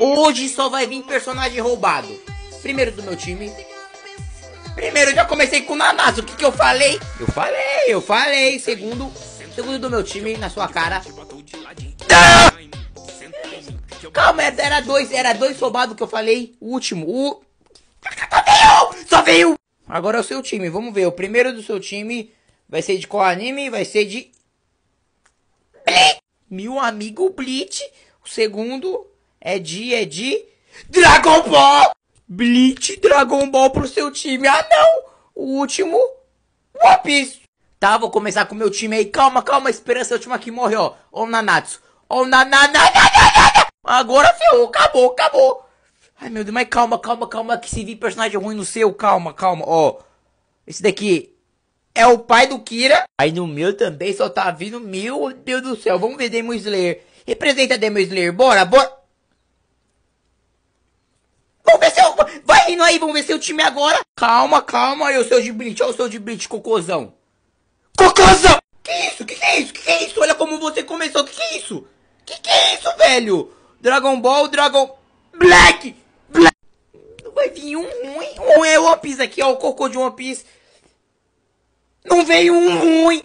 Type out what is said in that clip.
Hoje só vai vir personagem roubado. Primeiro do meu time. Primeiro já comecei com o Nanazo. O que, que eu falei? Eu falei, eu falei. Segundo, segundo do meu time na sua cara. Ah! Calma, é, era dois, era dois roubados que eu falei. O último, o. Só veio! Só veio! Agora é o seu time, vamos ver. O primeiro do seu time vai ser de qual anime? Vai ser de. Bleach! Meu amigo Blitz. O segundo é de, é de Dragon Ball! Bleach Dragon Ball pro seu time. Ah não! O último One Tá, vou começar com o meu time aí. Calma, calma, esperança é a última que morre, ó. Ó o Nanatsu. Ó o Nananananana! Agora ferrou, acabou, acabou. Ai meu Deus, mas calma, calma, calma, que se vir personagem ruim no seu, calma, calma, ó. Esse daqui é o pai do Kira. Aí no meu também só tá vindo, meu Deus do céu. Vamos ver Demon Slayer. Representa Demon Slayer, bora, bora. aí, vamos ver seu time agora. Calma, calma aí, o seu blitz. olha o seu de blitz, cocôzão. Cocôzão! Que isso? Que que é isso? Que que é isso? Olha como você começou, que que é isso? Que que é isso, velho? Dragon Ball, Dragon... Black! Black! Não vai vir um ruim? Um é One Piece aqui, ó, o cocô de One Piece. Não veio um ruim!